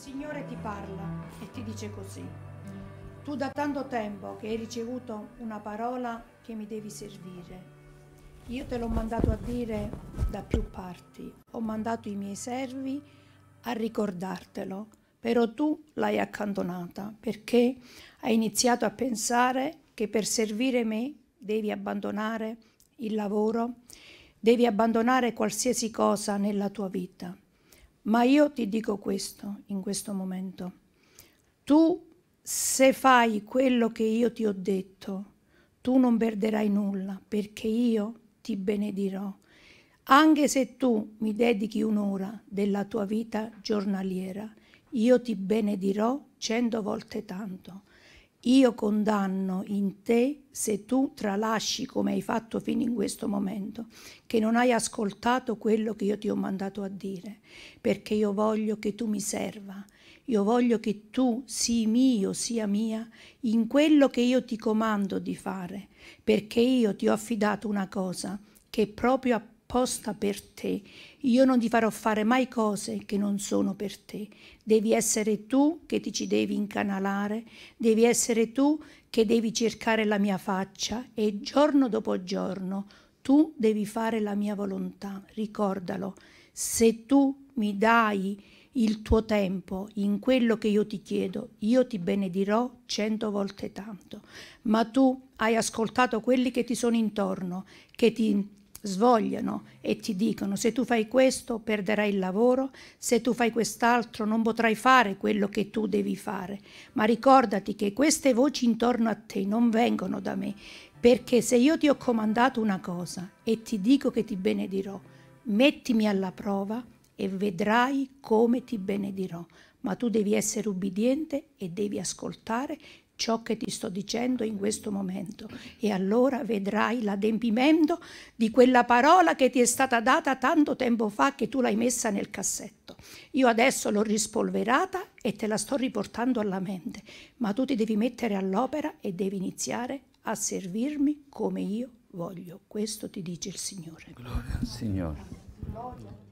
Signore ti parla e ti dice così. Tu da tanto tempo che hai ricevuto una parola che mi devi servire. Io te l'ho mandato a dire da più parti, ho mandato i miei servi a ricordartelo, però tu l'hai accantonata perché hai iniziato a pensare che per servire me devi abbandonare il lavoro, devi abbandonare qualsiasi cosa nella tua vita. Ma io ti dico questo in questo momento. Tu se fai quello che io ti ho detto, tu non perderai nulla perché io ti benedirò. Anche se tu mi dedichi un'ora della tua vita giornaliera, io ti benedirò cento volte tanto. Io condanno in te se tu tralasci come hai fatto fino in questo momento, che non hai ascoltato quello che io ti ho mandato a dire, perché io voglio che tu mi serva, io voglio che tu sii mio, sia mia, in quello che io ti comando di fare, perché io ti ho affidato una cosa che proprio appunto apposta per te. Io non ti farò fare mai cose che non sono per te. Devi essere tu che ti ci devi incanalare, devi essere tu che devi cercare la mia faccia e giorno dopo giorno tu devi fare la mia volontà. Ricordalo, se tu mi dai il tuo tempo in quello che io ti chiedo, io ti benedirò cento volte tanto. Ma tu hai ascoltato quelli che ti sono intorno, che ti svogliano e ti dicono se tu fai questo perderai il lavoro, se tu fai quest'altro non potrai fare quello che tu devi fare, ma ricordati che queste voci intorno a te non vengono da me, perché se io ti ho comandato una cosa e ti dico che ti benedirò, mettimi alla prova e vedrai come ti benedirò, ma tu devi essere ubbidiente e devi ascoltare ciò che ti sto dicendo in questo momento e allora vedrai l'adempimento di quella parola che ti è stata data tanto tempo fa che tu l'hai messa nel cassetto. Io adesso l'ho rispolverata e te la sto riportando alla mente, ma tu ti devi mettere all'opera e devi iniziare a servirmi come io voglio. Questo ti dice il Signore. Gloria al Signore. Gloria.